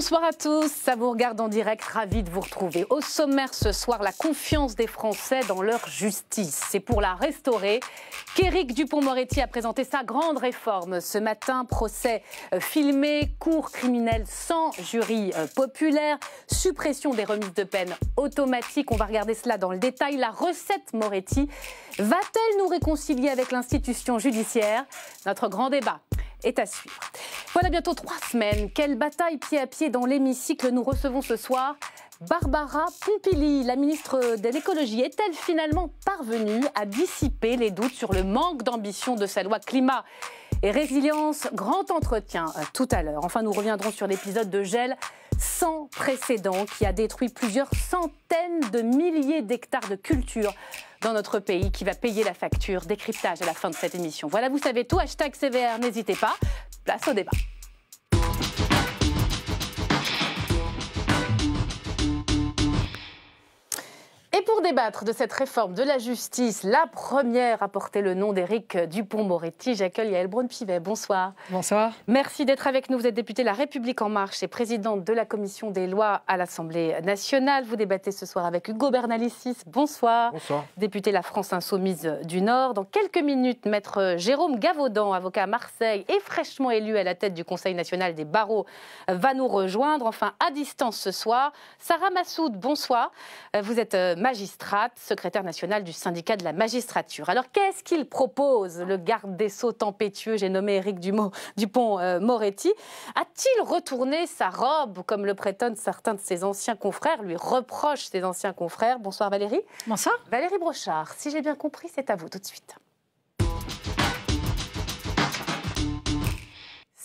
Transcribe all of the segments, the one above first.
Bonsoir à tous, ça vous regarde en direct, ravi de vous retrouver. Au sommaire ce soir, la confiance des Français dans leur justice. C'est pour la restaurer qu'Éric Dupont-Moretti a présenté sa grande réforme. Ce matin, procès euh, filmé, cours criminel sans jury euh, populaire, suppression des remises de peine automatiques. On va regarder cela dans le détail. La recette Moretti va-t-elle nous réconcilier avec l'institution judiciaire Notre grand débat est à suivre. Voilà bientôt trois semaines. Quelle bataille pied à pied dans l'hémicycle nous recevons ce soir Barbara Pompili, la ministre de l'écologie, est-elle finalement parvenue à dissiper les doutes sur le manque d'ambition de sa loi climat et résilience Grand entretien euh, tout à l'heure. Enfin, nous reviendrons sur l'épisode de gel sans précédent qui a détruit plusieurs centaines de milliers d'hectares de culture dans notre pays qui va payer la facture. Décryptage à la fin de cette émission. Voilà, vous savez tout. Hashtag CVR, n'hésitez pas. Place au débat. Et pour débattre de cette réforme de la justice, la première à porter le nom d'Éric Dupont-Moretti, j'accueille Yael Braun-Pivet. Bonsoir. Bonsoir. Merci d'être avec nous. Vous êtes députée La République En Marche et présidente de la Commission des lois à l'Assemblée nationale. Vous débattez ce soir avec Hugo Bernalicis. Bonsoir. Bonsoir. Député La France Insoumise du Nord. Dans quelques minutes, maître Jérôme Gavaudan, avocat à Marseille et fraîchement élu à la tête du Conseil national des barreaux, va nous rejoindre. Enfin, à distance ce soir, Sarah Massoud, bonsoir. Vous êtes euh, magistrate, secrétaire national du syndicat de la magistrature. Alors qu'est-ce qu'il propose, le garde des Sceaux tempétueux, j'ai nommé Éric Dupont-Moretti euh, A-t-il retourné sa robe, comme le prétendent certains de ses anciens confrères, lui reprochent ses anciens confrères Bonsoir Valérie. Bonsoir. Valérie Brochard, si j'ai bien compris, c'est à vous tout de suite.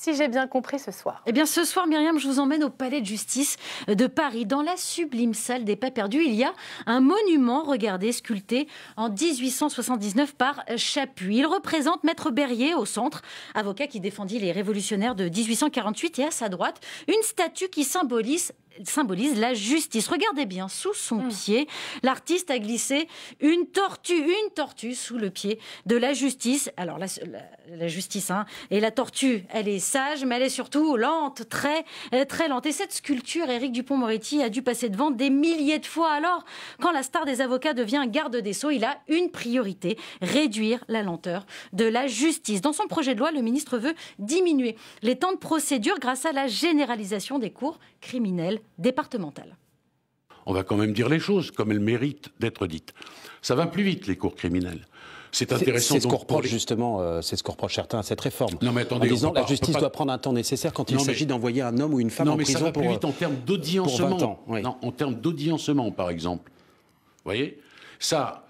si j'ai bien compris, ce soir. Eh bien, ce soir, Myriam, je vous emmène au Palais de justice de Paris. Dans la sublime salle des pas perdus, il y a un monument, regardez, sculpté en 1879 par Chapuis. Il représente Maître Berrier au centre, avocat qui défendit les révolutionnaires de 1848, et à sa droite, une statue qui symbolise symbolise la justice. Regardez bien, sous son mm. pied, l'artiste a glissé une tortue, une tortue sous le pied de la justice. Alors la, justice, hein, et la tortue, elle est sage, mais elle est surtout lente, très, euh, très lente. Et cette sculpture, Éric Dupont-Moretti a dû passer devant des milliers de fois. Alors, quand la star des avocats devient garde des Sceaux, il a une priorité, réduire la lenteur de la justice. Dans son projet de loi, le ministre veut diminuer les temps de procédure grâce à la généralisation des cours criminels départementale. On va quand même dire les choses comme elles méritent d'être dites. Ça va plus vite, les cours criminels. C'est intéressant. C'est ce qu'on reproche justement, euh, c'est ce qu'on reproche certains à cette réforme. Non mais attendez, en disant la justice doit prendre un temps nécessaire quand il s'agit d'envoyer un homme ou une femme en prison pour. Non mais ça va plus vite en termes d'audiencement. Non, en termes d'audiencement par exemple. Vous voyez, ça,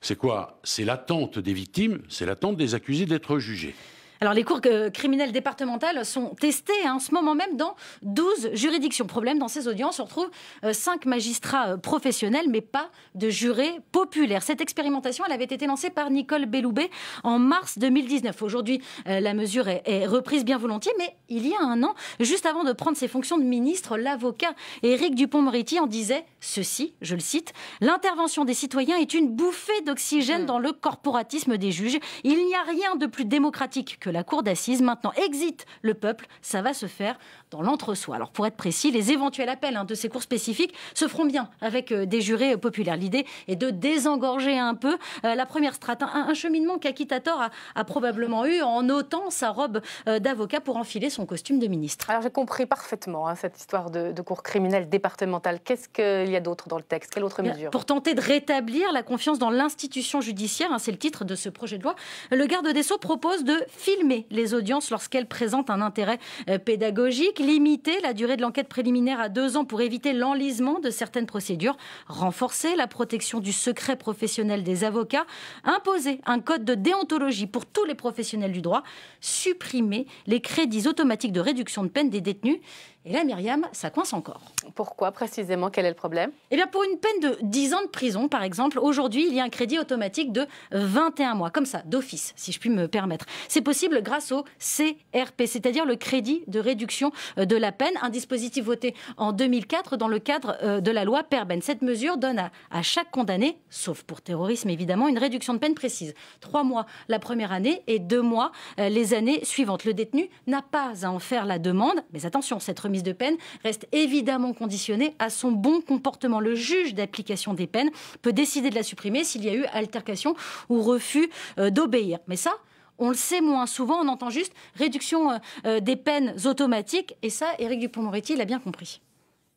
c'est quoi C'est l'attente des victimes, c'est l'attente des accusés d'être jugés. Alors les cours criminels départementales sont testées hein, en ce moment même dans 12 juridictions. Problème, dans ces audiences, on retrouve 5 euh, magistrats euh, professionnels, mais pas de jurés populaires. Cette expérimentation, elle avait été lancée par Nicole Belloubet en mars 2019. Aujourd'hui, euh, la mesure est, reprise bien volontiers, mais il y a un an, juste avant de prendre ses fonctions de ministre, l'avocat Éric Dupont-Moretti en disait ceci, je le cite, L'intervention des citoyens est une bouffée d'oxygène mm. dans le corporatisme des juges. Il n'y a rien de plus démocratique que la cour d'assises. Maintenant, exit le peuple, ça va se faire dans l'entre-soi. Alors pour être précis, les éventuels appels hein, de ces cours spécifiques se feront bien avec euh, des jurés populaires. L'idée est de désengorger un peu euh, la première strate. Un, cheminement qu'Aquitator a, probablement eu en ôtant sa robe euh, d'avocat pour enfiler son costume de ministre. Alors j'ai compris parfaitement hein, cette histoire de, de cour criminelle départementale. Qu'est-ce que il y a d'autres dans le texte Quelle autre mesure Pour tenter de rétablir la confiance dans l'institution judiciaire, hein, c'est le titre de ce projet de loi, le garde des Sceaux propose de filmer les audiences lorsqu'elles présentent un intérêt euh, pédagogique, limiter la durée de l'enquête préliminaire à deux ans pour éviter l'enlisement de certaines procédures, renforcer la protection du secret professionnel des avocats, imposer un code de déontologie pour tous les professionnels du droit, supprimer les crédits automatiques de réduction de peine des détenus et là, Myriam, ça coince encore. Pourquoi précisément Quel est le problème Eh bien, pour une peine de 10 ans de prison, par exemple, aujourd'hui, il y a un crédit automatique de 21 mois, comme ça, d'office, si je puis me permettre. C'est possible grâce au CRP, c'est-à-dire le crédit de réduction euh, de la peine, un dispositif voté en 2004 dans le cadre euh, de la loi Perben. Cette mesure donne à, chaque condamné, sauf pour terrorisme évidemment, une réduction de peine précise. Trois mois la première année et deux mois euh, les années suivantes. Le détenu n'a pas à en faire la demande, mais attention, cette mise de peine reste évidemment conditionnée à son bon comportement. Le juge d'application des peines peut décider de la supprimer s'il y a eu altercation ou refus euh, d'obéir. Mais ça, on le sait moins souvent, on entend juste réduction euh, euh, des peines automatiques. Et ça, Éric Dupont-Moretti l'a bien compris.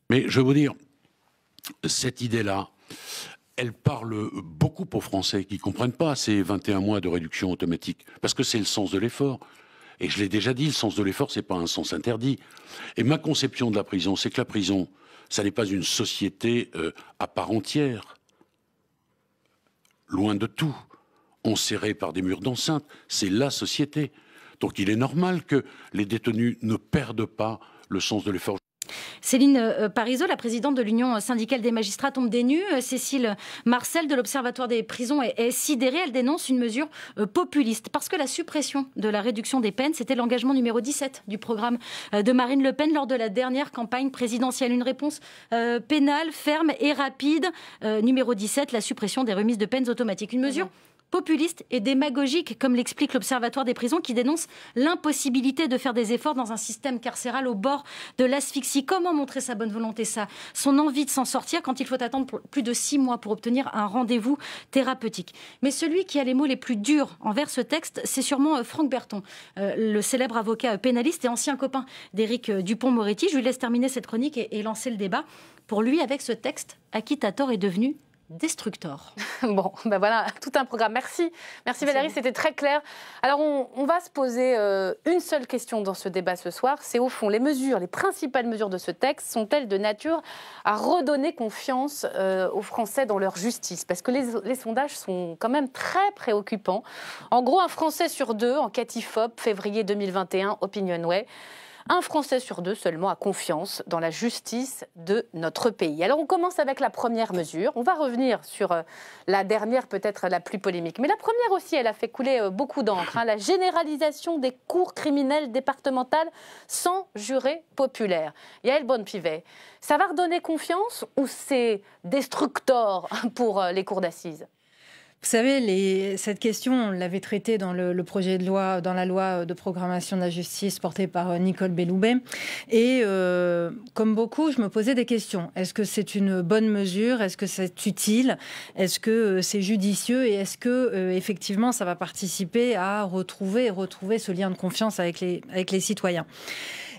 Mais je veux vous dire, cette idée-là, elle parle beaucoup aux Français qui ne comprennent pas ces 21 mois de réduction automatique, parce que c'est le sens de l'effort. Et je l'ai déjà dit, le sens de l'effort, n'est pas un sens interdit. Et ma conception de la prison, c'est que la prison, ça n'est pas une société euh, à part entière. Loin de tout. Enserrée par des murs d'enceinte, c'est la société. Donc il est normal que les détenus ne perdent pas le sens de l'effort. Céline euh, euh, Parizeau, la présidente de l'Union syndicale des magistrats, tombe des nues. Euh, Cécile Marcel de l'Observatoire des prisons est, sidérée. Elle dénonce une mesure populiste parce que la suppression de la réduction des peines, c'était l'engagement numéro 17 du programme de Marine Le Pen lors de la dernière campagne présidentielle. Une réponse pénale, ferme et rapide. numéro 17, la suppression des remises de peines automatiques. Une mesure populiste et démagogique, comme l'explique l'Observatoire des prisons, qui dénonce l'impossibilité de faire des efforts dans un système carcéral au bord de l'asphyxie. Comment montrer sa bonne volonté, ça, son envie de s'en sortir quand il faut attendre plus de six mois pour obtenir un rendez-vous thérapeutique Mais celui qui a les mots les plus durs envers ce texte, c'est sûrement euh, Franck Berton, euh, le célèbre avocat euh, pénaliste et ancien copain d'Éric Dupont-Moretti. Je lui laisse terminer cette chronique et lancer le débat. Pour lui, avec ce texte, Akitator est devenu destructeur. bon, ben voilà, tout un programme. Merci. Merci, Valérie, c'était très clair. Alors, on, va se poser euh, une seule question dans ce débat ce soir. C'est au fond, les mesures, les principales mesures de ce texte sont-elles de nature à redonner confiance euh, aux Français dans leur justice Parce que les, sondages sont quand même très préoccupants. En gros, un Français sur deux, en CATIFOP, février 2021, Opinionway, un Français sur deux seulement a confiance dans la justice de notre pays. Alors on commence avec la première mesure. On va revenir sur euh, la dernière, peut-être la plus polémique. Mais la première aussi, elle a fait couler euh, beaucoup d'encre. Hein. La généralisation des cours criminels départementales sans juré populaire. Yael Bonne-Pivet, ça va redonner confiance ou c'est destructeur pour euh, les cours d'assises vous savez, cette question, on l'avait traitée dans le, projet de loi, dans la loi de programmation de la justice portée par euh, Nicole Belloubet. Et euh, comme beaucoup, je me posais des questions. Est-ce que c'est une bonne mesure Est-ce que c'est utile Est-ce que euh, c'est judicieux Et est-ce que effectivement, ça va participer à retrouver retrouver ce lien de confiance avec les, avec les citoyens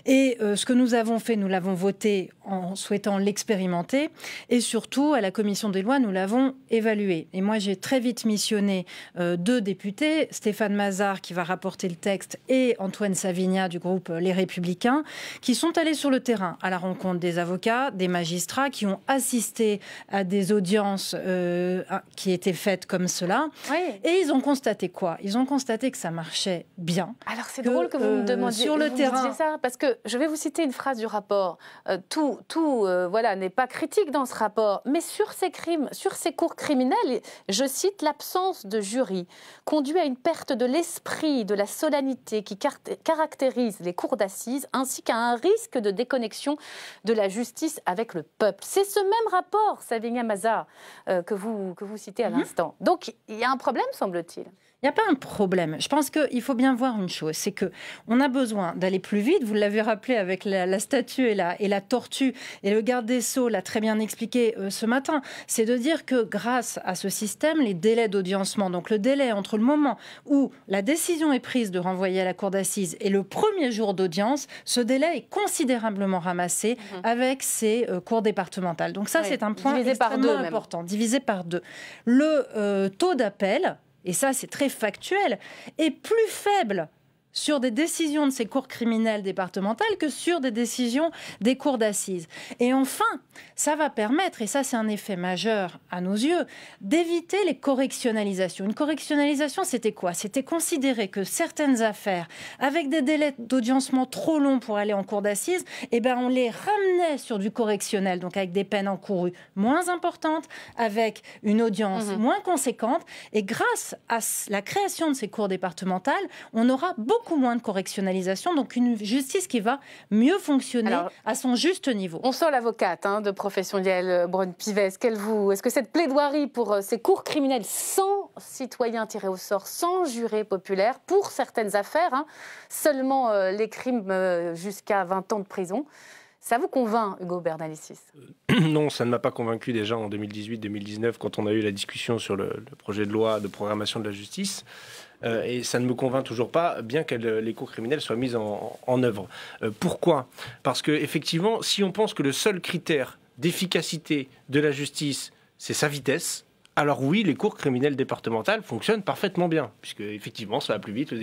et euh, ce que nous avons fait, nous l'avons voté en souhaitant l'expérimenter. Et surtout, à la commission des lois, nous l'avons évalué. Et moi, j'ai très vite missionné euh, deux députés, Stéphane Mazard, qui va rapporter le texte, et Antoine Savigna du groupe euh, Les Républicains, qui sont allés sur le terrain à la rencontre des avocats, des magistrats, qui ont assisté à des audiences qui étaient faites comme cela. Et ils ont constaté quoi Ils ont constaté que ça marchait bien. Alors c'est drôle que vous me demandiez sur le terrain. ça parce que je vais vous citer une phrase du rapport. Euh, tout, euh, voilà, n'est pas critique dans ce rapport, mais sur ces crimes, sur ces cours criminels, je cite l'absence de jury conduit à une perte de l'esprit, de la solennité qui caractérise les cours d'assises, ainsi qu'à un risque de déconnexion de la justice avec le peuple. C'est ce même rapport, Savinia Mazar, euh, que vous citez à mhm. l'instant. Donc il y a un problème, semble-t-il. Il n'y a pas un problème. Je pense qu'il faut bien voir une chose, c'est que on a besoin d'aller plus vite. Vous l'avez rappelé avec la, statue et la, tortue, et le garde des Sceaux l'a très bien expliqué euh, ce matin, c'est de dire que grâce à ce système, les délais d'audiencement, donc le délai entre le moment où la décision est prise de renvoyer à la cour d'assises et le premier jour d'audience, ce délai est considérablement ramassé mhm. avec ces euh, cours départementales. Donc ça, c'est un point divisé extrêmement important, divisé par deux. Le euh, taux d'appel et ça c'est très factuel, Et plus faible sur des décisions de ces cours criminels départementales que sur des décisions des cours d'assises. Et enfin, ça va permettre, et ça c'est un effet majeur à nos yeux, d'éviter les correctionnalisations. Une correctionnalisation, c'était quoi C'était considérer que certaines affaires, avec des délais d'audiencement trop longs pour aller en cours d'assises, eh ben on les ramenait sur du correctionnel, donc avec des peines encourues moins importantes, avec une audience mmh moins conséquente. Et grâce à la création de ces cours départementales, on aura beaucoup beaucoup moins de correctionnalisation, donc une justice qui va mieux fonctionner à son juste niveau. On sort l'avocate hein, de profession Yael euh, Brun pivet qu'elle vous, est-ce que cette plaidoirie pour euh, ces cours criminels sans citoyens tirés au sort, sans jurés populaires, pour certaines affaires, hein, seulement euh, les crimes jusqu'à 20 ans de prison, ça vous convainc, Hugo Bernalicis euh, Non, ça ne m'a pas convaincu déjà en 2018-2019 quand on a eu la discussion sur le, projet de loi de programmation de la justice. Euh, et ça ne me convainc toujours pas, bien que les cours criminels soient mis en, œuvre. Euh, pourquoi Parce qu'effectivement, si on pense que le seul critère d'efficacité de la justice, c'est sa vitesse, alors oui, les cours criminelles départementales fonctionnent parfaitement bien, puisque effectivement, ça va plus vite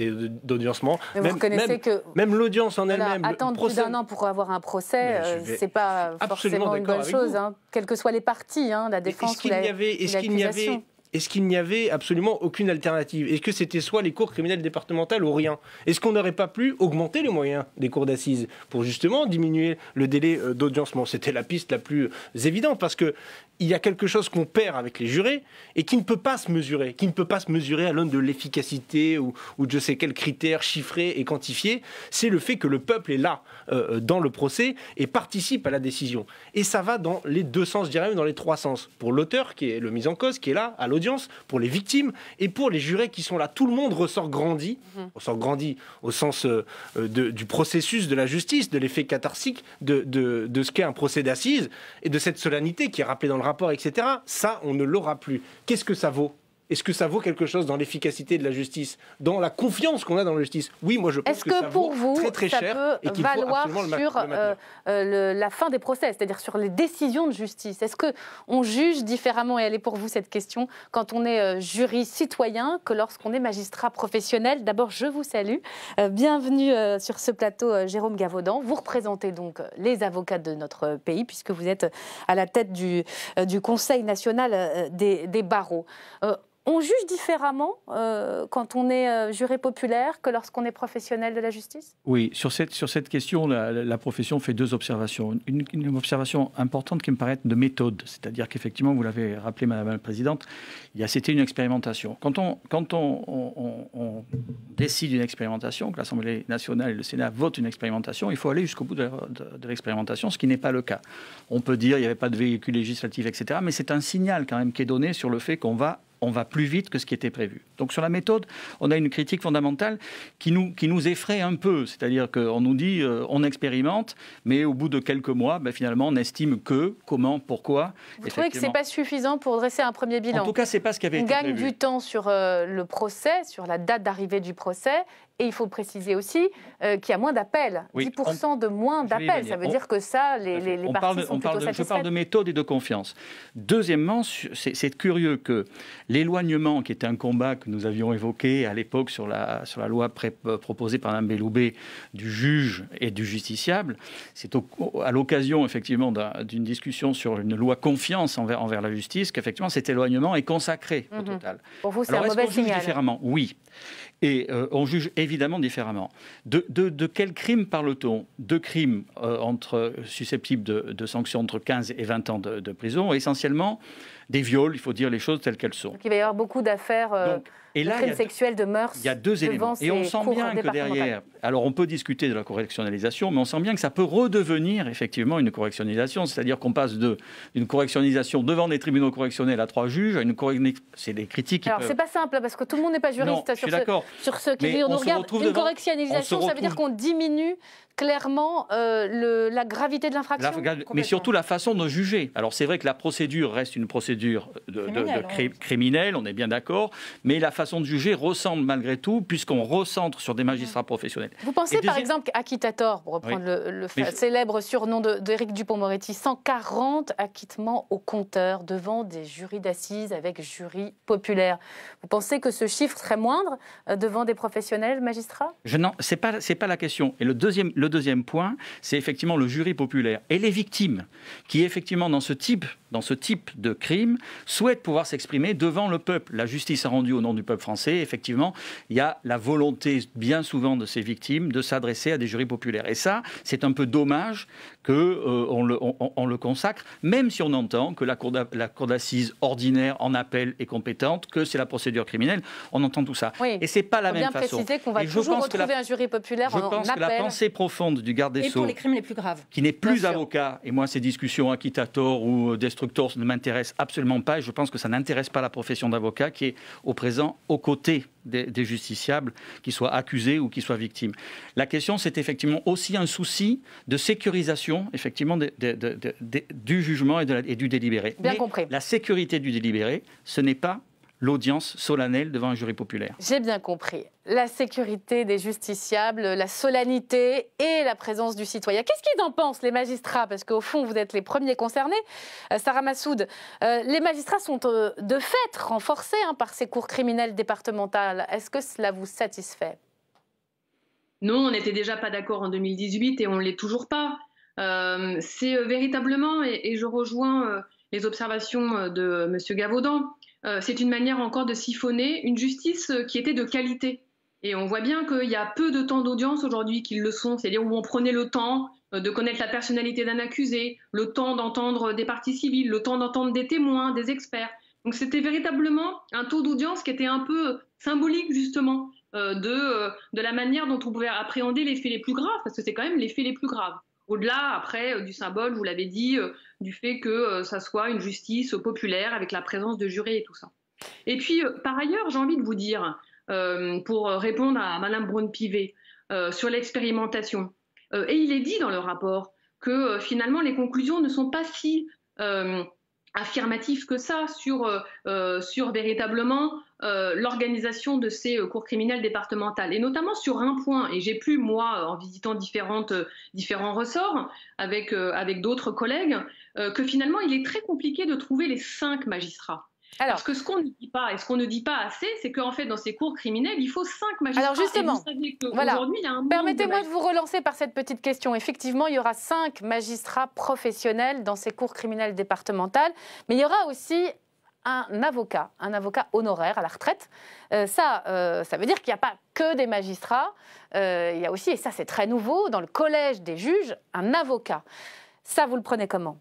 d'audiencement. Même, que même l'audience en elle-même, attendre plus d'un an pour avoir un procès, ce n'est euh, c'est pas forcément une bonne chose, hein. quelles que soient les parties, hein, la défense ou qu'il y est-ce qu'il n'y avait absolument aucune alternative Est-ce que c'était soit les cours criminels départementales ou rien Est-ce qu'on n'aurait pas pu augmenter les moyens des cours d'assises pour justement diminuer le délai euh, d'audience C'était la piste la plus euh, évidente parce que il y a quelque chose qu'on perd avec les jurés et qui ne peut pas se mesurer, qui ne peut pas se mesurer à l'aune de l'efficacité ou, de je sais quel critère chiffré et quantifié, c'est le fait que le peuple est là euh, dans le procès et participe à la décision. Et ça va dans les deux sens, je dirais, dans les trois sens. Pour l'auteur qui est le mis en cause, qui est là à l'audience pour les victimes et pour les jurés qui sont là. Tout le monde ressort grandi, on mhm. ressort grandi au sens euh, euh, du processus de la justice, de l'effet catharsique de, de ce qu'est un procès d'assises et de cette solennité qui est rappelée dans le rapport, etc. Ça, on ne l'aura plus. Qu'est-ce que ça vaut est-ce que ça vaut quelque chose dans l'efficacité de la justice, dans la confiance qu'on a dans la justice Oui, moi je pense que, ça vaut très très cher et qu'il faut sur euh, euh, la fin des procès, c'est-à-dire sur les décisions de justice. Est-ce que on juge différemment et elle est pour vous cette question quand on est euh, jury citoyen que lorsqu'on est magistrat professionnel D'abord, je vous salue, bienvenue sur ce plateau, Jérôme Gavaudan. Vous représentez donc les avocats de notre pays puisque vous êtes à la tête du, Conseil national des barreaux on juge différemment euh, quand on est euh, juré populaire que lorsqu'on est professionnel de la justice Oui, sur cette, sur cette question, la, profession fait deux observations. Une, observation importante qui me paraît de méthode, c'est-à-dire qu'effectivement, vous l'avez rappelé, Madame la Présidente, c'était une expérimentation. Quand on, quand on, décide une expérimentation, que l'Assemblée nationale et le Sénat votent une expérimentation, il faut aller jusqu'au bout de, l'expérimentation, ce qui n'est pas le cas. On peut dire qu'il n'y avait pas de véhicule législatif, etc., mais c'est un signal quand même qui est donné sur le fait qu'on va on va plus vite que ce qui était prévu. Donc sur la méthode, on a une critique fondamentale qui nous, qui nous effraie un peu. C'est-à-dire qu'on nous dit, euh, on expérimente, mais au bout de quelques mois, ben, finalement, on estime que, comment, pourquoi. Vous trouvez que ce n'est pas suffisant pour dresser un premier bilan En tout cas, ce n'est pas ce qui avait été prévu. On gagne du temps sur euh, le procès, sur la date d'arrivée du procès, et il faut préciser aussi euh, qu'il y a moins d'appels, 10% de moins d'appels. Ça veut dire que ça, les, les, les parties on Je parle de méthode et de confiance. Deuxièmement, c'est curieux que l'éloignement, qui était un combat que nous avions évoqué à l'époque sur la, sur la loi euh, proposée par Mme Belloubet du juge et du justiciable, c'est à l'occasion effectivement d'une discussion sur une loi confiance envers, la justice qu'effectivement cet éloignement est consacré au mhm. total. Pour vous, c'est un mauvais signal. Différemment oui. Et euh, on juge évidemment différemment. De, de, crimes quel crime parle-t-on De crimes euh, entre, susceptibles de, de, sanctions entre 15 et 20 ans de, prison, essentiellement des viols, il faut dire les choses telles qu'elles sont. il va y avoir beaucoup d'affaires euh, de crimes sexuels, de mœurs. Il y a deux éléments. Et on sent bien que derrière, alors on peut discuter de la correctionnalisation, mais on sent bien que ça peut redevenir effectivement une correctionnalisation, c'est-à-dire qu'on passe de correctionnalisation devant des tribunaux correctionnels à trois juges à une correctionnalisation. C'est des critiques. Alors c'est pas simple parce que tout le monde n'est pas juriste sur, ce, sur ce qui regarde. Une correctionnalisation, ça veut dire qu'on diminue clairement euh, le, la gravité de l'infraction. Mais surtout la façon de juger. Alors c'est vrai que la procédure reste une procédure de, criminelle, on est bien d'accord, mais la façon de juger ressemble malgré tout, puisqu'on recentre sur des magistrats professionnels. Vous pensez par exemple qu'Aquitator, pour reprendre le, célèbre surnom d'Éric de, Dupont-Moretti, 140 acquittements au compteur devant des jurys d'assises avec jury populaire. Vous pensez que ce chiffre serait moindre euh, devant des professionnels magistrats Je non, c'est pas c'est pas la question. Et le deuxième le deuxième point, c'est effectivement le jury populaire et les victimes qui, effectivement, dans ce type, dans ce type de crime, souhaitent pouvoir s'exprimer devant le peuple. La justice a rendu au nom du peuple français. Effectivement, il y a la volonté, bien souvent, de ces victimes de s'adresser à des jurys populaires. Et ça, c'est un peu dommage qu'on euh, le, on, le consacre, même si on entend que la cour d'assises ordinaire en appel est compétente, que c'est la procédure criminelle. On entend tout ça. Oui. Et c'est pas la même façon. Préciser qu'on va toujours retrouver un jury populaire en, pense Que la pensée profonde du garde des et Pour les crimes les plus graves. Qui n'est plus avocat. Et moi, ces discussions acquittator ou destructors ne m'intéressent absolument pas. Et je pense que ça n'intéresse pas la profession d'avocat qui est au présent aux côtés des, justiciables, qu'ils soient accusés ou qu'ils soient victimes. La question, c'est effectivement aussi un souci de sécurisation, effectivement, du jugement et, du délibéré. Bien compris. La sécurité du délibéré, ce n'est pas l'audience solennelle devant un jury populaire. J'ai bien compris. La sécurité des justiciables, la solennité et la présence du citoyen. Qu'est-ce qu'ils en pensent, les magistrats Parce qu'au fond, vous êtes les premiers concernés. Euh, Sarah Massoud, euh, les magistrats sont euh, de fait renforcés hein, par ces cours criminels départementales. Est-ce que cela vous satisfait Non, on n'était déjà pas d'accord en 2018 et on ne l'est toujours pas. C'est véritablement, et, et, je rejoins les observations de M. Gavaudan, euh, c'est une manière encore de siphonner une justice euh, qui était de qualité. Et on voit bien qu'il y a peu de temps d'audience aujourd'hui qui le sont, c'est-à-dire où on prenait le temps euh, de connaître la personnalité d'un accusé, le temps d'entendre des parties civiles, le temps d'entendre des témoins, des experts. Donc c'était véritablement un taux d'audience qui était un peu symbolique justement de, de la manière dont on pouvait appréhender les faits les plus graves, parce que c'est quand même les faits les plus graves. Au-delà, après, euh, du symbole, vous l'avez dit, euh, du fait que euh, ça soit une justice populaire avec la présence de jurés et tout ça. Et puis, par ailleurs, j'ai envie de vous dire, pour répondre à Madame Braun-Pivet sur l'expérimentation, et il est dit dans le rapport que finalement les conclusions ne sont pas si affirmatives que ça sur, sur véritablement euh, l'organisation de ces euh, cours criminels départementales, et notamment sur un point, et j'ai pu, moi, en visitant euh, différents ressorts avec, avec d'autres collègues, que finalement, il est très compliqué de trouver les cinq magistrats. Parce que ce qu'on ne dit pas, et ce qu'on ne dit pas assez, c'est qu'en fait, dans ces cours criminels, il faut cinq magistrats. Alors justement, permettez-moi de, de, vous relancer par cette petite question. Effectivement, il y aura cinq magistrats professionnels dans ces cours criminels départementales, mais il y aura aussi un avocat, un avocat honoraire à la retraite. Euh, ça, euh, ça veut dire qu'il n'y a pas que des magistrats, euh, il y a aussi, et ça c'est très nouveau, dans le collège des juges, un avocat. Ça, vous le prenez comment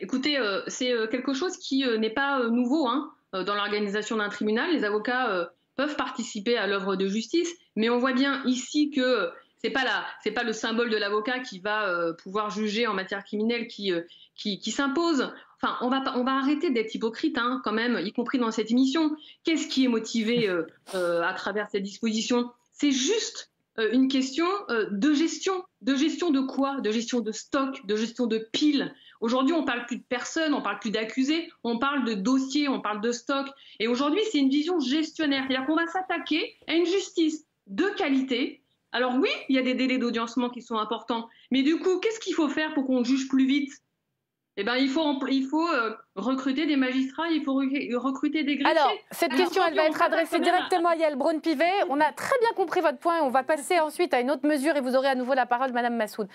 Écoutez, c'est quelque chose qui n'est pas nouveau hein, dans l'organisation d'un tribunal. Les avocats peuvent participer à l'œuvre de justice, mais on voit bien ici que c'est pas pas le symbole de l'avocat qui va pouvoir juger en matière criminelle qui s'impose. Enfin, on va, arrêter d'être hypocrite, hein, quand même, y compris dans cette émission. Qu'est-ce qui est motivé euh, euh, à travers cette disposition C'est juste euh, une question de gestion. De gestion de quoi De gestion de stock, de gestion de pile. Aujourd'hui, on parle plus de personnes, on parle plus d'accusés, on parle de dossiers, on parle de stock. Et aujourd'hui, c'est une vision gestionnaire. C'est-à-dire qu'on va s'attaquer à une justice de qualité. Alors oui, il y a des délais d'audiencement qui sont importants. Mais du coup, qu'est-ce qu'il faut faire pour qu'on juge plus vite eh ben, il faut, il faut euh, recruter des magistrats, il faut recruter des greffiers. Alors, cette question, elle va être adressée directement à Yael Braun-Pivet. On a très bien compris votre point. On va passer ensuite à une autre mesure et vous aurez à nouveau la parole, Madame Massoud.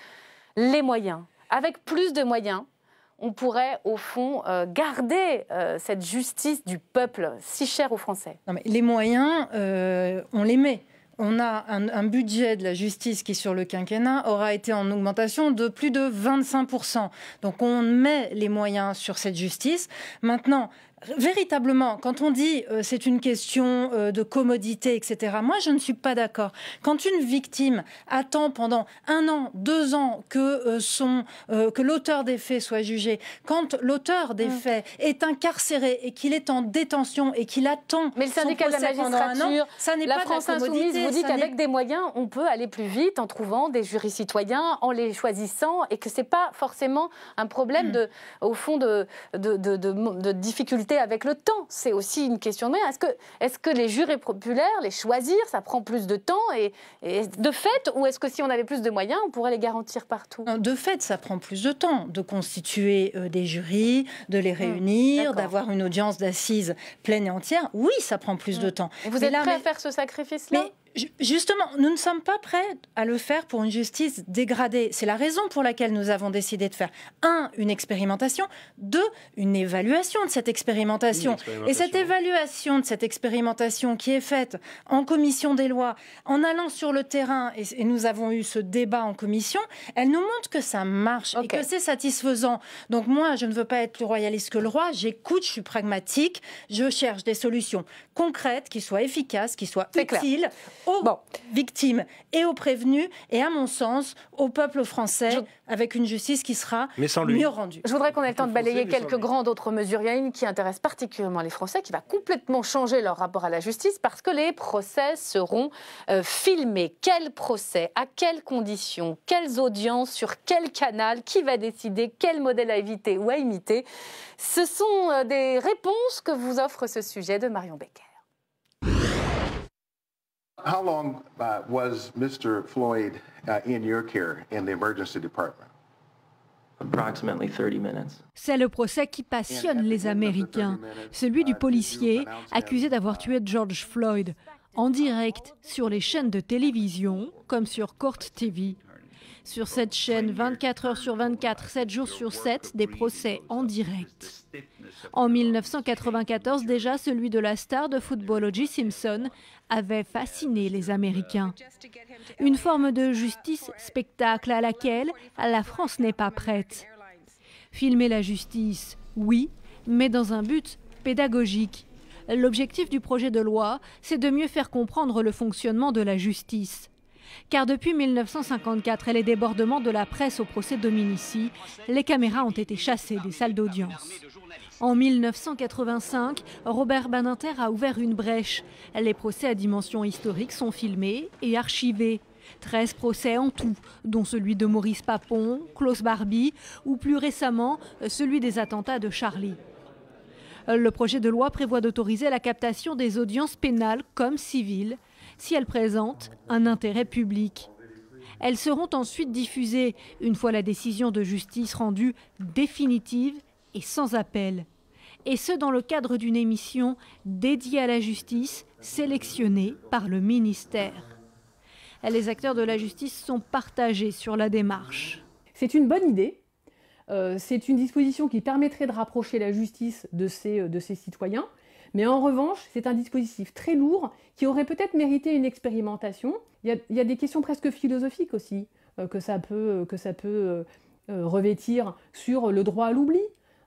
Les moyens. Avec plus de moyens, on pourrait, au fond, euh, garder euh, cette justice du peuple si chère aux Français. mais les moyens, on les met on a un, budget de la justice qui, sur le quinquennat, aura été en augmentation de plus de 25%. Donc on met les moyens sur cette justice. Maintenant, véritablement, quand on dit euh, c'est une question euh, de commodité, etc., moi je ne suis pas d'accord. Quand une victime attend pendant un an, deux ans que, euh, son, que l'auteur des faits soit jugé, quand l'auteur des mmh. faits est incarcéré et qu'il est en détention et qu'il attend. Mais le syndicat son de la magistrature, an, ça n'est pas la Insoumise vous dit qu'avec des moyens, on peut aller plus vite en trouvant des jurys citoyens, en les choisissant et que ce n'est pas forcément un problème mmh. de, au fond de, de, de, de difficulté avec le temps. C'est aussi une question de moyens. Est-ce que, les jurés populaires, les choisir, ça prend plus de temps et, de fait Ou est-ce que si on avait plus de moyens, on pourrait les garantir partout De fait, ça prend plus de temps de constituer euh, des jurys, de les mmh, réunir, d'avoir une audience d'assises pleine et entière. Oui, ça prend plus de mmh. temps. vous êtes prêt à faire ce sacrifice-là Justement, nous ne sommes pas prêts à le faire pour une justice dégradée. C'est la raison pour laquelle nous avons décidé de faire, un, une expérimentation, deux, une évaluation de cette expérimentation. Et cette évaluation de cette expérimentation qui est faite en commission des lois, en allant sur le terrain, et, nous avons eu ce débat en commission, elle nous montre que ça marche et que c'est satisfaisant. Donc moi, je ne veux pas être plus royaliste que le roi, j'écoute, je suis pragmatique, je cherche des solutions concrètes qui soient efficaces, qui soient utiles aux bon. victimes et aux prévenus, et à mon sens, au peuple français, avec une justice qui sera mieux rendue. Je voudrais qu'on ait le temps de balayer quelques grandes autres mesures. Il y a une qui intéresse particulièrement les Français, qui va complètement changer leur rapport à la justice, parce que les procès seront euh, filmés. Quel procès À quelles conditions Quelles audiences Sur quel canal Qui va décider Quel modèle à éviter ou à imiter Ce sont euh, des réponses que vous offre ce sujet de Marion Beck. C'est le procès qui passionne les Américains, celui du uh, policier accusé d'avoir tué George Floyd, en direct sur les chaînes de télévision comme sur Court TV. Sur cette chaîne, 24 heures sur 24, 7 jours sur 7, des procès en direct. En 1994, déjà, celui de la star de football O.J. Simpson avait fasciné les Américains. Une forme de justice spectacle à laquelle la France n'est pas prête. Filmer la justice, oui, mais dans un but pédagogique. L'objectif du projet de loi, c'est de mieux faire comprendre le fonctionnement de la justice car depuis 1954 et les débordements de la presse au procès Dominici, les caméras ont été chassées des salles d'audience. En 1985, Robert Baninter a ouvert une brèche. Les procès à dimension historique sont filmés et archivés. 13 procès en tout, dont celui de Maurice Papon, Klaus Barbie ou plus récemment celui des attentats de Charlie. Le projet de loi prévoit d'autoriser la captation des audiences pénales comme civiles si elles présentent un intérêt public. Elles seront ensuite diffusées une fois la décision de justice rendue définitive et sans appel. Et ce, dans le cadre d'une émission dédiée à la justice sélectionnée par le ministère. Les acteurs de la justice sont partagés sur la démarche. C'est une bonne idée. Euh, c'est une disposition qui permettrait de rapprocher la justice de ses euh, citoyens. Mais en revanche, c'est un dispositif très lourd qui aurait peut-être mérité une expérimentation. Il y, a, des questions presque philosophiques aussi euh, que ça peut, euh, que ça peut euh, revêtir sur le droit à l'oubli.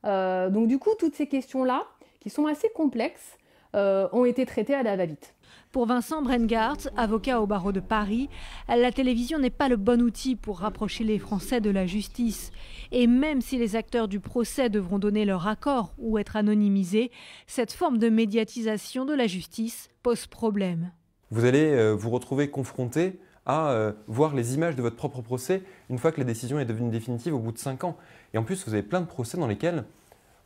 donc du coup, toutes ces questions-là, qui sont assez complexes, ont été traitées à la va-vite. Pour Vincent Brengart, avocat au barreau de Paris, la télévision n'est pas le bon outil pour rapprocher les Français de la justice. Et même si les acteurs du procès devront donner leur accord ou être anonymisés, cette forme de médiatisation de la justice pose problème. Vous allez euh, vous retrouver confronté à euh, voir les images de votre propre procès une fois que la décision est devenue définitive au bout de cinq ans. Et en plus, vous avez plein de procès dans lesquels,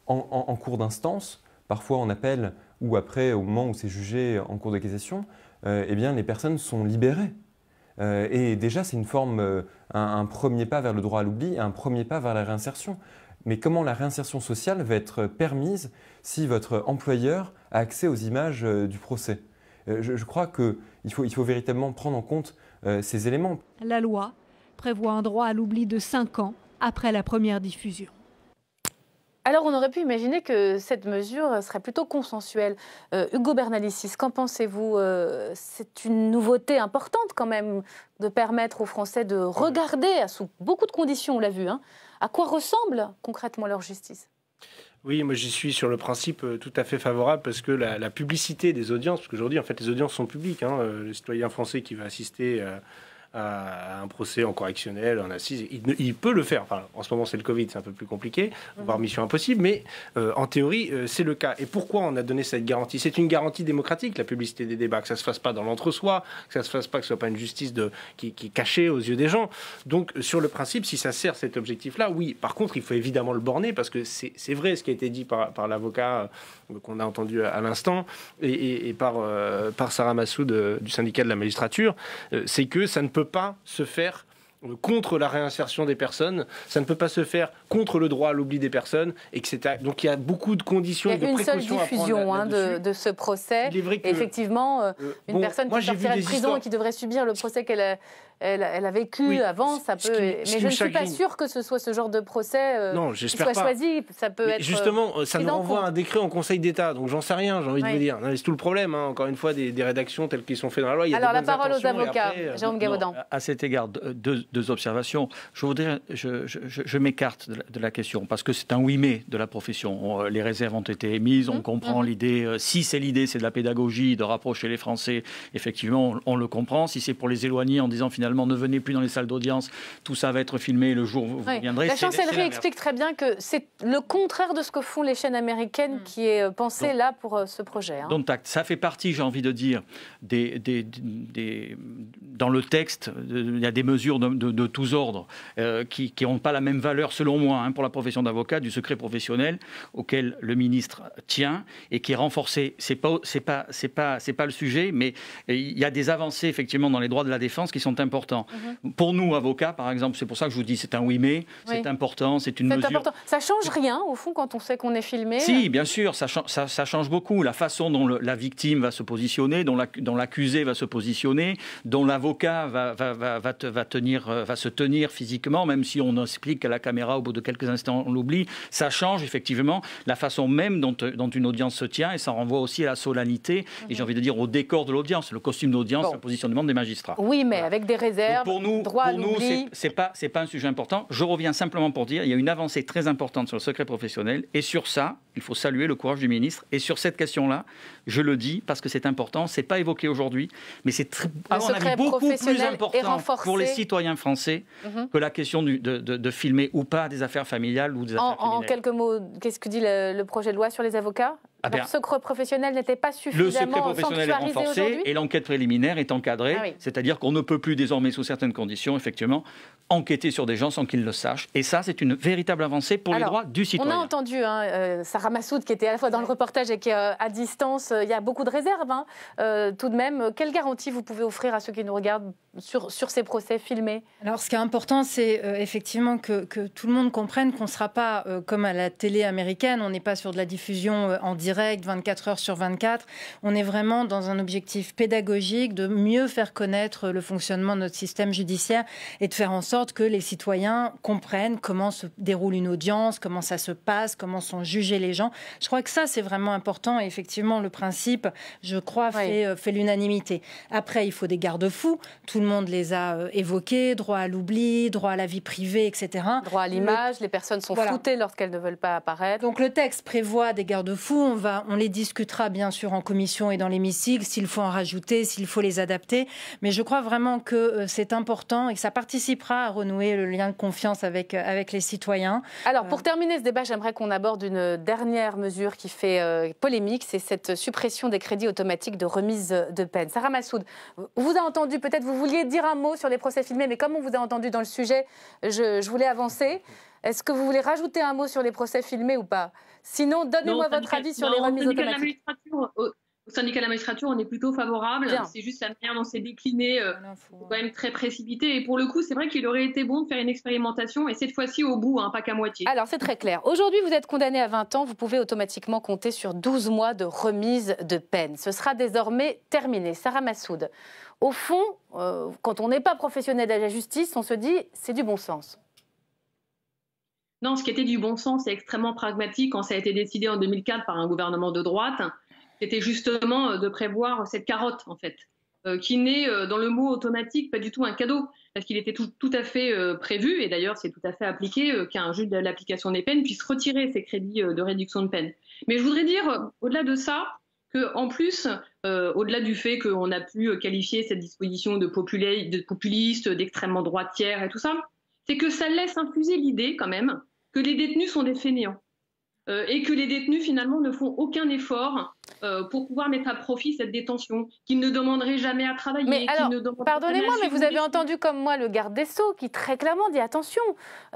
en, cours d'instance, parfois on appelle ou après, au moment où c'est jugé en cours d'acquisition, euh, eh bien, les personnes sont libérées. Euh, et déjà, c'est une forme, euh, un, premier pas vers le droit à l'oubli, un premier pas vers la réinsertion. Mais comment la réinsertion sociale va être permise si votre employeur a accès aux images du procès je, crois qu'il faut, il faut véritablement prendre en compte ces éléments. La loi prévoit un droit à l'oubli de 5 ans après la première diffusion. Alors on aurait pu imaginer que cette mesure serait plutôt consensuelle. Euh, Hugo Bernalicis, qu'en pensez-vous euh, C'est une nouveauté importante quand même de permettre aux Français de ah regarder, sous beaucoup de conditions on l'a vu, hein, à quoi ressemble concrètement leur justice. Oui, moi j'y suis sur le principe euh, tout à fait favorable parce que la, publicité des audiences, parce qu'aujourd'hui en fait les audiences sont publiques, hein, le citoyen français qui va assister à, un procès en correctionnel, en assise. Il, peut le faire. en ce moment, c'est le Covid, c'est un peu plus compliqué, mhm. voire mission impossible, mais euh, en théorie, euh, c'est le cas. Et pourquoi on a donné cette garantie C'est une garantie démocratique, la publicité des débats, que ça ne se fasse pas dans l'entre-soi, que ça ne se fasse pas, que ce soit pas une justice de, qui, est cachée aux yeux des gens. Donc, sur le principe, si ça sert cet objectif-là, oui. Par contre, il faut évidemment le borner, parce que c'est vrai ce qui a été dit par, par l'avocat euh, qu'on a entendu à, l'instant et, par, par Sarah Massoud du syndicat de la magistrature, c'est que ça ne peut pas se faire euh, contre la réinsertion des personnes, ça ne peut pas se faire contre le droit à l'oubli des personnes, etc. Donc il y a beaucoup de conditions, il y a de une seule diffusion hein, de, ce procès. Effectivement, euh, euh, une personne qui sortirait de prison et qui devrait subir le procès qu'elle a elle, a vécu avant, ça peut. mais je ne suis pas sûr que ce soit ce genre de procès euh, non, qui soit choisi. Ça peut être. Euh, justement, euh, ça nous renvoie un décret en Conseil d'État, donc j'en sais rien, j'ai envie de vous dire. C'est tout le problème, hein, encore une fois, des, rédactions telles qu'elles sont faites dans la loi. Alors la parole aux avocats, jean Jérôme Gavaudan. à cet égard, deux, observations. Je voudrais, je, m'écarte de, la question parce que c'est un oui mais de la profession. les réserves ont été émises, on mmh, comprend mmh. l'idée. si c'est l'idée, c'est de la pédagogie, de rapprocher les Français. Effectivement, on, on le comprend. Si c'est pour les éloigner en disant finalement ne venez plus dans les salles d'audience, tout ça va être filmé le jour où vous viendrez. La chancellerie explique très bien que c'est le contraire de ce que font les chaînes américaines mm. qui est euh, pensé là pour euh, ce projet. Hein. Donc ça fait partie, j'ai envie de dire, des, dans le texte, euh, il y a des mesures de, tous ordres qui n'ont pas la même valeur, selon moi, hein, pour la profession d'avocat, du secret professionnel auquel le ministre tient et qui est renforcé. C'est pas, pas, pas, c'est pas le sujet, mais il y a des avancées effectivement dans les droits de la défense qui sont importantes Mhm. Pour nous, avocats, par exemple, c'est pour ça que je vous dis, c'est un oui mais, c'est important, c'est une mesure. Important. Ça change rien, au fond, quand on sait qu'on est filmé Si, bien sûr, ça, ça change beaucoup. La façon dont la victime va se positionner, dont l'accusé va se positionner, dont l'avocat va, va, te, va, tenir, euh, va se tenir physiquement, même si on explique à la caméra au bout de quelques instants, on l'oublie, ça change effectivement la façon même dont, une audience se tient et ça renvoie aussi à la solennité et j'ai mhm. envie de dire au décor de l'audience, le costume d'audience, bon. la positionnement des magistrats. Oui, mais avec des pour nous, droit n'est c'est pas un sujet important. Je reviens simplement pour dire, qu'il y a une avancée très importante sur le secret professionnel et sur ça, il faut saluer le courage du ministre. Et sur cette question-là, je le dis parce que c'est important. C'est pas évoqué aujourd'hui, mais c'est beaucoup plus important pour les citoyens français mhm. que la question de, filmer ou pas des affaires familiales ou des affaires en, quelques mots, qu'est-ce que dit le projet de loi sur les avocats le ah ben, secret professionnel n'était pas suffisamment Le secret professionnel est renforcé et l'enquête préliminaire est encadrée, ah c'est-à-dire qu'on ne peut plus désormais, sous certaines conditions, effectivement, enquêter sur des gens sans qu'ils le sachent. Et ça, c'est une véritable avancée pour les droits du citoyen. On a entendu hein, euh, Sarah Massoud, qui était à la fois dans le reportage et qui euh, à distance. Euh, il y a beaucoup de réserves, hein. tout de même. Quelles garanties vous pouvez offrir à ceux qui nous regardent sur, ces procès filmés Alors, ce qui est important, c'est euh, effectivement que, tout le monde comprenne qu'on ne sera pas euh, comme à la télé américaine, on n'est pas sur de la diffusion euh, en direct 24 heures sur 24. On est vraiment dans un objectif pédagogique de mieux faire connaître le fonctionnement de notre système judiciaire et de faire en sorte que les citoyens comprennent comment se déroule une audience, comment ça se passe, comment sont jugés les gens. Je crois que ça, c'est vraiment important et effectivement, le principe, je crois, fait, fait l'unanimité. Après, il faut des garde-fous le monde les a euh, évoqués, droit à l'oubli, droit à la vie privée, etc. Droit à l'image, les personnes sont voilà. floutées lorsqu'elles ne veulent pas apparaître. Donc le texte prévoit des garde-fous, on, va, on les discutera bien sûr en commission et dans l'hémicycle, s'il faut en rajouter, s'il faut les adapter, mais je crois vraiment que euh, c'est important et que ça participera à renouer le lien de confiance avec, euh, avec les citoyens. Alors pour terminer ce débat, j'aimerais qu'on aborde une dernière mesure qui fait polémique, c'est cette suppression des crédits automatiques de remise de peine. Sarah Massoud, vous a entendu, peut-être vous voulez vouliez dire un mot sur les procès filmés, mais comme on vous a entendu dans le sujet, je, voulais avancer. Est-ce que vous voulez rajouter un mot sur les procès filmés ou pas Sinon, donnez-moi votre avis sur les remises automatiques. Au, syndicat de la magistrature, on est plutôt favorable. C'est juste la manière dont c'est décliné, euh, quand même très précipité. Et pour le coup, c'est vrai qu'il aurait été bon de faire une expérimentation, et cette fois-ci au bout, hein, pas qu'à moitié. Alors, c'est très clair. Aujourd'hui, vous êtes condamné à 20 ans, vous pouvez automatiquement compter sur 12 mois de remise de peine. Ce sera désormais terminé. Sarah Massoud, au fond, euh, quand on n'est pas professionnel de la justice, on se dit c'est du bon sens. Non, ce qui était du bon sens et extrêmement pragmatique quand ça a été décidé en 2004 par un gouvernement de droite, c'était justement euh, de prévoir cette carotte, en fait, euh, qui n'est dans le mot automatique pas du tout un cadeau, parce qu'il était tout, à fait prévu, et d'ailleurs c'est tout à fait appliqué, qu'un juge de l'application des peines puisse retirer ses crédits de réduction de peine. Mais je voudrais dire, au-delà de ça, qu'en plus, euh, au-delà du fait qu'on a pu euh, qualifier cette disposition de, de populiste, d'extrêmement droitière et tout ça, c'est que ça laisse infuser l'idée quand même que les détenus sont des fainéants. Euh, et que les détenus finalement ne font aucun effort euh, pour pouvoir mettre à profit cette détention, qu'ils ne demanderaient jamais à travailler. Mais alors, pardonnez-moi, mais vous avez entendu comme moi le garde des Sceaux qui très clairement dit attention,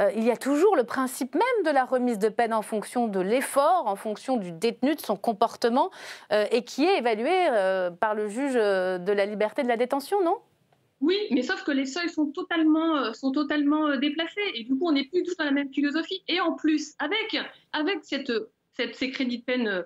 euh, il y a toujours le principe même de la remise de peine en fonction de l'effort, en fonction du détenu, de son comportement, et qui est évalué par le juge de la liberté de la détention, non oui, mais sauf que les seuils sont totalement, euh, sont totalement euh, déplacés. Et du coup, on n'est plus dans la même philosophie. Et en plus, avec, avec euh, ces crédits de peine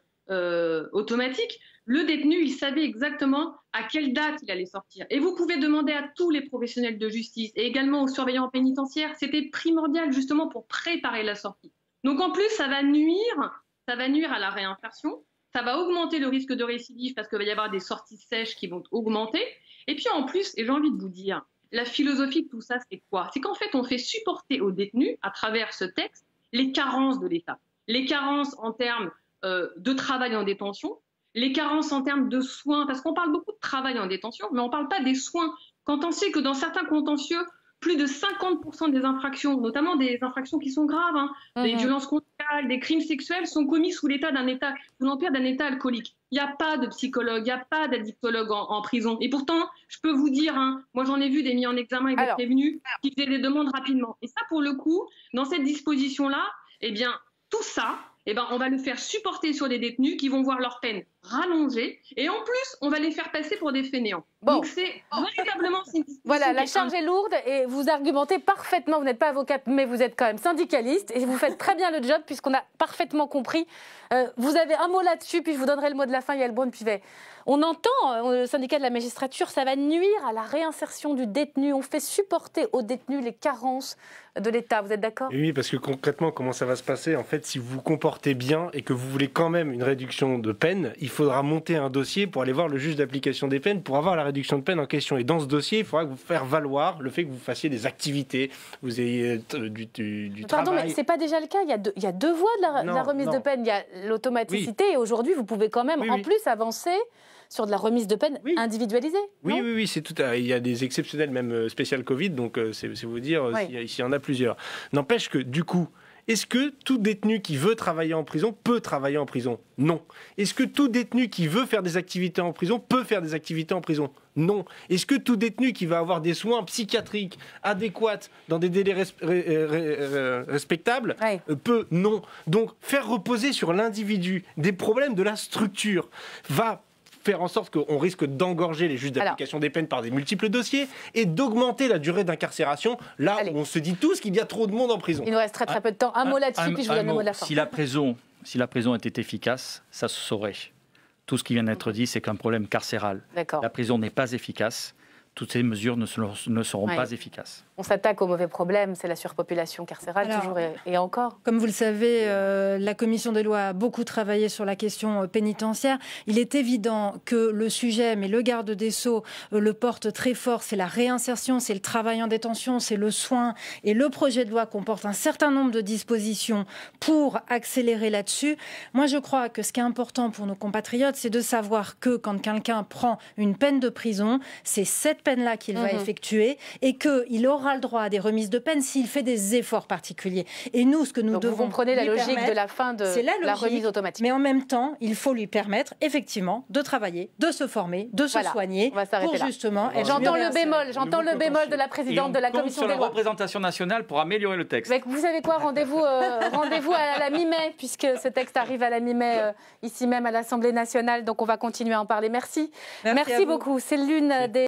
automatiques, le détenu, il savait exactement à quelle date il allait sortir. Et vous pouvez demander à tous les professionnels de justice et également aux surveillants pénitentiaires. C'était primordial justement pour préparer la sortie. Donc en plus, ça va nuire, ça va nuire à la réinsertion. Ça va augmenter le risque de récidive parce qu'il va y avoir des sorties sèches qui vont augmenter. Et puis en plus, et j'ai envie de vous dire, la philosophie de tout ça, c'est quoi C'est qu'en fait, on fait supporter aux détenus, à travers ce texte, les carences de l'État. Les carences en termes euh, de travail en détention, les carences en termes de soins, parce qu'on parle beaucoup de travail en détention, mais on ne parle pas des soins. Quand on sait que dans certains contentieux, plus de 50% des infractions, notamment des infractions qui sont graves, hein, des mhm. violences contre des crimes sexuels sont commis sous l'état d'un état, sous l'empire d'un état alcoolique. Il n'y a pas de psychologue, il n'y a pas d'addictologue en, prison. Et pourtant, je peux vous dire, hein, moi j'en ai vu des mis en examen et des qui faisaient des demandes rapidement. Et ça, pour le coup, dans cette disposition-là, eh bien, tout ça, eh ben, on va le faire supporter sur des détenus qui vont voir leur peine rallongés. Et en plus, on va les faire passer pour des fainéants. Bon. Donc c'est véritablement... voilà, la charge est lourde et vous argumentez parfaitement. Vous n'êtes pas avocate, mais vous êtes quand même syndicaliste et vous faites très bien le job puisqu'on a parfaitement compris. Euh, vous avez un mot là-dessus, puis je vous donnerai le mot de la fin, Yelbron Pivet. On entend, euh, le syndicat de la magistrature, ça va nuire à la réinsertion du détenu. On fait supporter aux détenus les carences de l'État. Vous êtes d'accord Oui, parce que concrètement, comment ça va se passer En fait, si vous vous comportez bien et que vous voulez quand même une réduction de peine, il faut faudra monter un dossier pour aller voir le juge d'application des peines pour avoir la réduction de peine en question. Et dans ce dossier, il faudra vous faire valoir le fait que vous fassiez des activités, vous ayez euh, du, du, Pardon, mais c'est pas déjà le cas. Il y a deux, il deux voies de la, remise de peine. Il y a l'automaticité et aujourd'hui, vous pouvez quand même en plus avancer sur de la remise de peine individualisée. Oui, oui, oui, c'est tout. Il y a des exceptionnels, même euh, spécial Covid, donc euh, c'est vous dire s'il y en a plusieurs. N'empêche que du coup, est-ce que tout détenu qui veut travailler en prison peut travailler en prison Non. Est-ce que tout détenu qui veut faire des activités en prison peut faire des activités en prison Non. Est-ce que tout détenu qui va avoir des soins psychiatriques adéquats dans des délais euh, respectables euh, peut Non. Donc faire reposer sur l'individu des problèmes de la structure va faire en sorte qu'on risque d'engorger les juges d'application des peines par des multiples dossiers et d'augmenter la durée d'incarcération là où on se dit tous qu'il y a trop de monde en prison. Il nous reste très très peu de temps. Un, mot là-dessus, puis je vous donne le mot de la fin. Si la prison, si la prison était efficace, ça se saurait. Tout ce qui vient d'être dit, c'est qu'un problème carcéral. La prison n'est pas efficace toutes ces mesures ne, seront, ne seront pas efficaces. On s'attaque au mauvais problème, c'est la surpopulation carcérale, toujours et, encore. Comme vous le savez, euh, la commission des lois a beaucoup travaillé sur la question euh, pénitentiaire. Il est évident que le sujet, mais le garde des Sceaux euh, le porte très fort, c'est la réinsertion, c'est le travail en détention, c'est le soin. Et le projet de loi comporte un certain nombre de dispositions pour accélérer là-dessus. Moi, je crois que ce qui est important pour nos compatriotes, c'est de savoir que quand quelqu'un prend une peine de prison, c'est cette peine-là qu'il va mhm. effectuer et qu'il aura le droit à des remises de peine s'il fait des efforts particuliers. Et nous, ce que nous devons. Vous la logique de la fin de la, remise automatique. Mais en même temps, il faut lui permettre, effectivement, de travailler, de se former, de se soigner. On va s'arrêter là. Justement, j'entends le bémol, j'entends le bémol de la présidente de la commission des lois. la représentation nationale pour améliorer le texte. vous savez quoi euh, Rendez-vous à la mi-mai, puisque ce texte arrive à la mi-mai euh, ici même à l'Assemblée nationale. Donc on va continuer à en parler. Merci, Merci beaucoup. C'est l'une des